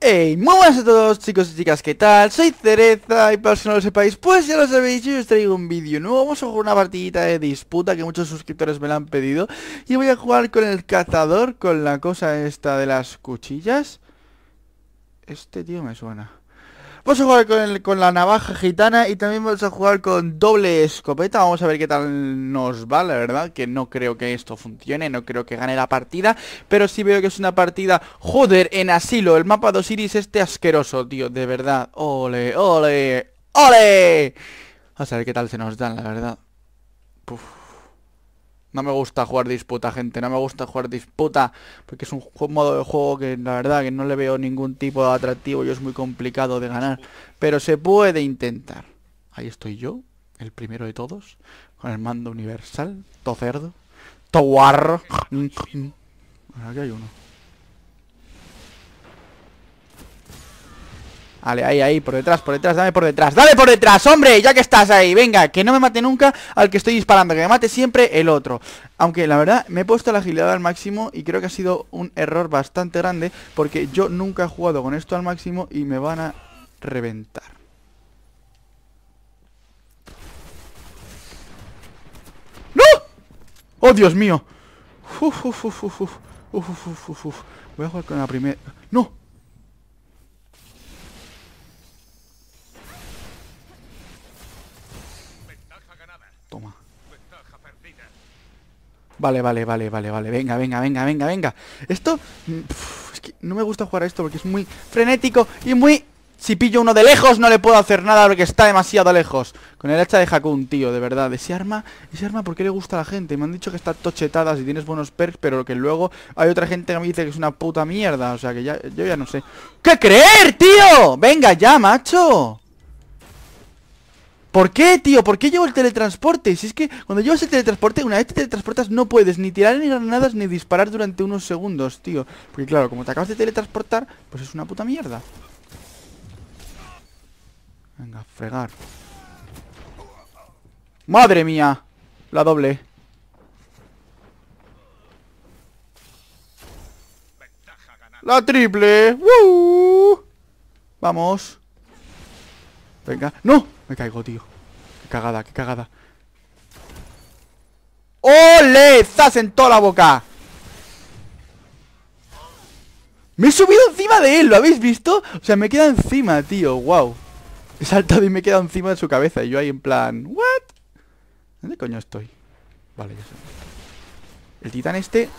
Hey, muy buenas a todos chicos y chicas, ¿qué tal? Soy Cereza y para los que no lo sepáis, pues ya lo sabéis, yo os traigo un vídeo nuevo Vamos a jugar una partidita de disputa que muchos suscriptores me la han pedido Y voy a jugar con el cazador, con la cosa esta de las cuchillas Este tío me suena Vamos a jugar con, la navaja gitana y también vamos a jugar con doble escopeta. Vamos a ver qué tal nos va, la verdad. Que no creo que esto funcione, no creo que gane la partida. Pero sí veo que es una partida, joder, en asilo. El mapa de Osiris este asqueroso, tío, de verdad. Ole, ole, ole. Vamos a ver qué tal se nos da, la verdad. Puf. No me gusta jugar disputa, gente. No me gusta jugar disputa. Porque es un modo de juego que la verdad que no le veo ningún tipo de atractivo y es muy complicado de ganar. Pero se puede intentar. Ahí estoy yo, el primero de todos. Con el mando universal. To cerdo. To guarro. Aquí hay uno. Vale, ahí, ahí, por detrás, por detrás, dame por detrás ¡Dame por detrás, hombre! Ya que estás ahí, venga Que no me mate nunca al que estoy disparando Que me mate siempre el otro Aunque, la verdad, me he puesto la agilidad al máximo Y creo que ha sido un error bastante grande Porque yo nunca he jugado con esto al máximo Y me van a reventar ¡No! ¡Oh, Dios mío! Uf, uf, uf, uf, uf, uf, uf, uf. Voy a jugar con la primera... ¡No! Vale, vale, vale, vale, vale. Venga, venga, venga, venga, venga. Esto... Mm, es que no me gusta jugar a esto porque es muy frenético y muy... Si pillo uno de lejos no le puedo hacer nada porque está demasiado lejos. Con el hacha de Hakun, tío, de verdad. Ese arma, ese arma, ¿por qué le gusta a la gente? Me han dicho que está tochetada si tienes buenos perks, pero que luego hay otra gente que me dice que es una puta mierda. O sea que ya, yo ya no sé. ¿Qué creer, tío? Venga ya, macho. ¿Por qué, tío? ¿Por qué llevo el teletransporte? Si es que cuando llevas el teletransporte, una vez te teletransportas no puedes ni tirar ni granadas ni disparar durante unos segundos, tío. Porque claro, como te acabas de teletransportar, pues es una puta mierda. Venga, fregar. ¡Madre mía! La doble. ¡La triple! Vamos. Venga. ¡No! Me caigo, tío. Qué cagada, qué cagada. ¡Ole! ¡Zas en toda la boca! Me he subido encima de él, ¿lo habéis visto? O sea, me he quedado encima, tío, wow He saltado y me he quedado encima de su cabeza Y yo ahí en plan, ¿what? ¿Dónde coño estoy? Vale, ya sé El titán este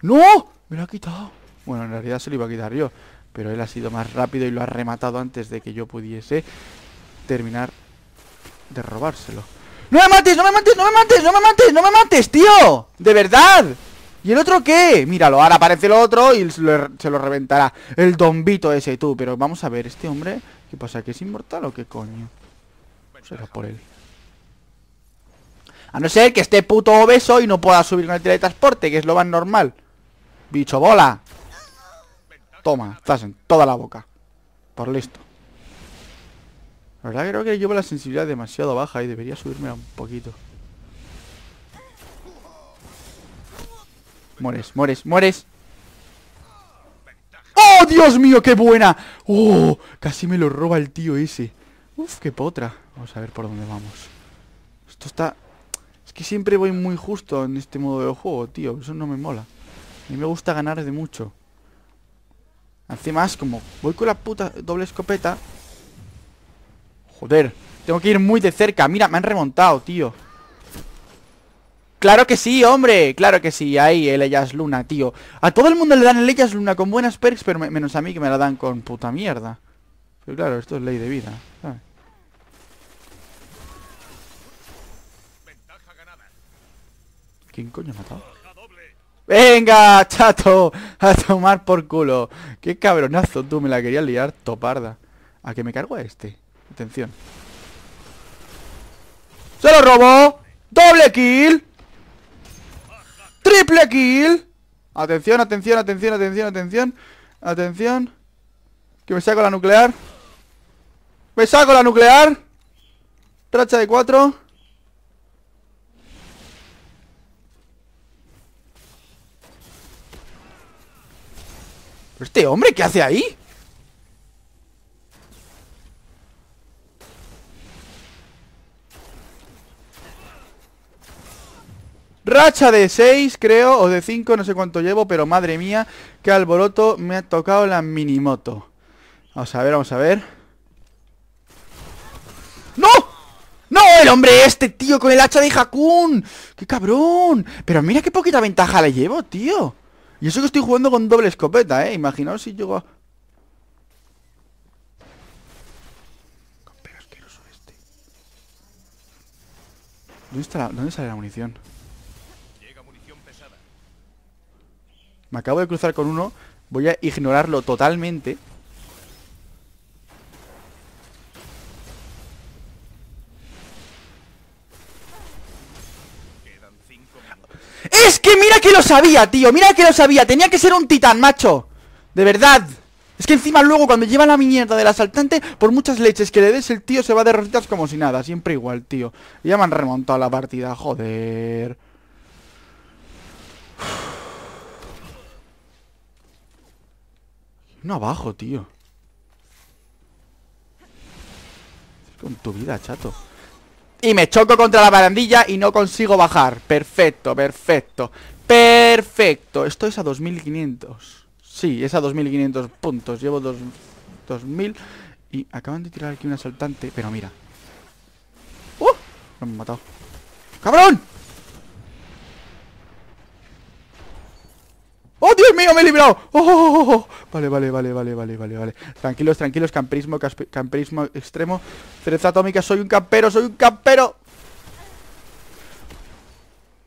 ¡No! Me lo ha quitado Bueno, en realidad se lo iba a quitar yo pero él ha sido más rápido y lo ha rematado antes de que yo pudiese terminar de robárselo. ¡No me mates! ¡No me mates! ¡No me mates! ¡No me mates! ¡No me mates, tío! ¡De verdad! ¿Y el otro qué? Míralo, ahora aparece el otro y se lo, reventará. El dombito ese, tú. Pero vamos a ver, este hombre... ¿Qué pasa? ¿Que es inmortal o qué coño? Será por él. A no ser que esté puto obeso y no pueda subir con el teletransporte, que es lo más normal. Bicho bola. Toma, estás en toda la boca. Por listo. La verdad creo que llevo la sensibilidad demasiado baja y debería subirme un poquito. Mueres, mueres, mueres. ¡Oh, Dios mío, qué buena! ¡Oh! Casi me lo roba el tío ese. Uf, qué potra. Vamos a ver por dónde vamos. Esto está... Es que siempre voy muy justo en este modo de juego, tío. Eso no me mola. A mí me gusta ganar de mucho. Encima más como, voy con la puta doble escopeta Joder, tengo que ir muy de cerca Mira, me han remontado, tío ¡Claro que sí, hombre! ¡Claro que sí! Ahí, el Ellas Luna, tío A todo el mundo le dan el Ellas Luna con buenas perks Pero menos a mí que me la dan con puta mierda Pero claro, esto es ley de vida ¿Quién coño ha matado? Venga, chato, a tomar por culo. Qué cabronazo, tú, me la querías liar toparda. ¿A que me cargo a este? Atención. ¡Se lo robó! ¡Doble kill! ¡Triple kill! Atención, atención, atención, atención, atención. Atención. Que me saco la nuclear. ¡Me saco la nuclear! Tracha de cuatro Este hombre qué hace ahí? Racha de 6, creo, o de 5, no sé cuánto llevo, pero madre mía, qué alboroto me ha tocado la minimoto. Vamos a ver, vamos a ver. ¡No! ¡No! ¡El hombre este, tío, con el hacha de Hakun! ¡Qué cabrón! Pero mira qué poquita ventaja le llevo, tío. Y eso que estoy jugando con doble escopeta, ¿eh? Imaginaos si llego a... Este. ¿Dónde, ¿Dónde sale la munición? Me acabo de cruzar con uno Voy a ignorarlo totalmente que mira que lo sabía, tío Mira que lo sabía, tenía que ser un titán, macho De verdad Es que encima luego cuando lleva la mierda del asaltante Por muchas leches que le des, el tío se va de rositas como si nada Siempre igual, tío Ya me han remontado la partida, joder No abajo, tío Con tu vida, chato y me choco contra la barandilla y no consigo bajar Perfecto, perfecto Perfecto Esto es a 2500 Sí, es a 2500 puntos Llevo dos, 2000 Y acaban de tirar aquí un asaltante Pero mira ¡Uh! Lo han matado ¡Cabrón! mío, me he librado! Oh, vale, vale, vale, vale, vale, vale, vale. Tranquilos, tranquilos, camperismo, camperismo extremo. Cereza atómica, soy un campero, soy un campero.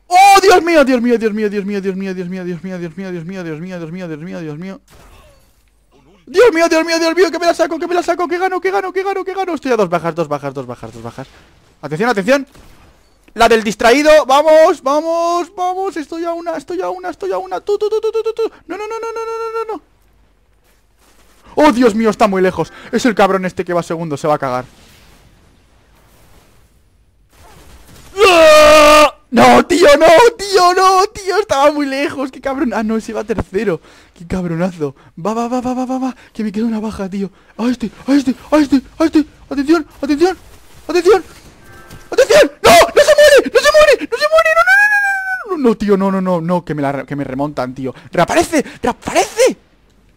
¡Oh, Dios mío, Dios mío, Dios mío, Dios mío, Dios mío, Dios mío, Dios mío, Dios mío, Dios mío, Dios mío, Dios mío, Dios mío, Dios mío! Dios mío, Dios mío, Dios mío, que me la saco, que me la saco, ¿Qué gano, que gano, que gano, que gano. Estoy a dos bajas, dos bajas, dos bajas, dos bajas. Atención, atención. La del distraído, vamos, vamos, vamos Estoy a una, estoy a una, estoy a una Tú, tú, tú, tú, tú, tú No, no, no, no, no, no, no Oh, Dios mío, está muy lejos Es el cabrón este que va segundo, se va a cagar ¡Ah! No, tío, no, tío, no, tío Estaba muy lejos, qué cabrón Ah, no, se va tercero, qué cabronazo Va, va, va, va, va, va, va, que me queda una baja, tío Ahí este, ahí este, ahí estoy, ahí este! ¡Atención, Atención, atención, atención no, tío, no, no, no, no, que me, la, que me remontan, tío. ¡Reaparece! ¡Reaparece!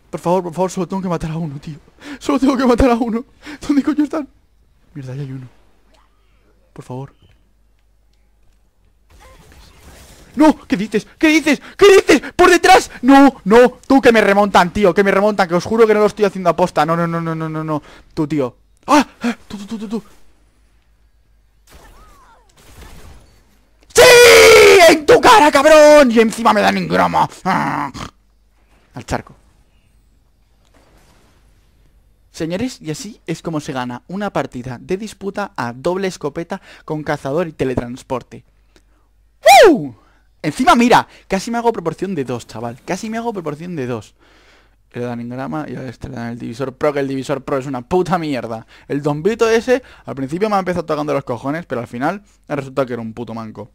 Por favor, por favor, solo tengo que matar a uno, tío. Solo tengo que matar a uno. ¿Dónde coño están? Mierda, ahí hay uno. Por favor. ¡No! ¿Qué dices? ¿Qué dices? ¿Qué dices? ¡Por detrás! ¡No! ¡No! ¡Tú que me remontan, tío! ¡Que me remontan! Que os juro que no lo estoy haciendo aposta. No, no, no, no, no, no, no. Tú, tío. ¡Ah! ¡Tú, tú, tú, tú! en tu cara, cabrón! Y encima me dan en grama ah. Al charco. Señores, y así es como se gana una partida de disputa a doble escopeta con cazador y teletransporte. ¡Wuh! Encima, mira, casi me hago proporción de dos, chaval. Casi me hago proporción de dos. Le dan en grama y a este le dan el divisor pro, que el divisor pro es una puta mierda. El don ese, al principio me ha empezado tocando los cojones, pero al final ha resultado que era un puto manco.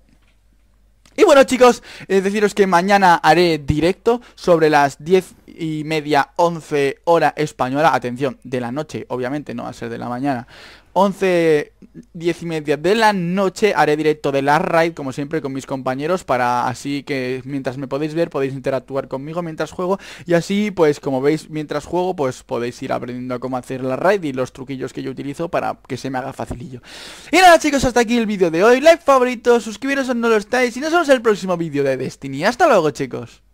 Y bueno chicos, deciros que mañana haré directo sobre las 10 y media, 11 hora española, atención, de la noche, obviamente no va a ser de la mañana, 11, 10 y media de la noche haré directo de la raid, como siempre, con mis compañeros, para así que mientras me podéis ver, podéis interactuar conmigo mientras juego, y así, pues, como veis, mientras juego, pues podéis ir aprendiendo a cómo hacer la raid y los truquillos que yo utilizo para que se me haga facilillo. Y nada, chicos, hasta aquí el vídeo de hoy, like favorito, suscribiros o no lo estáis, y nos vemos en el próximo vídeo de Destiny. ¡Hasta luego, chicos!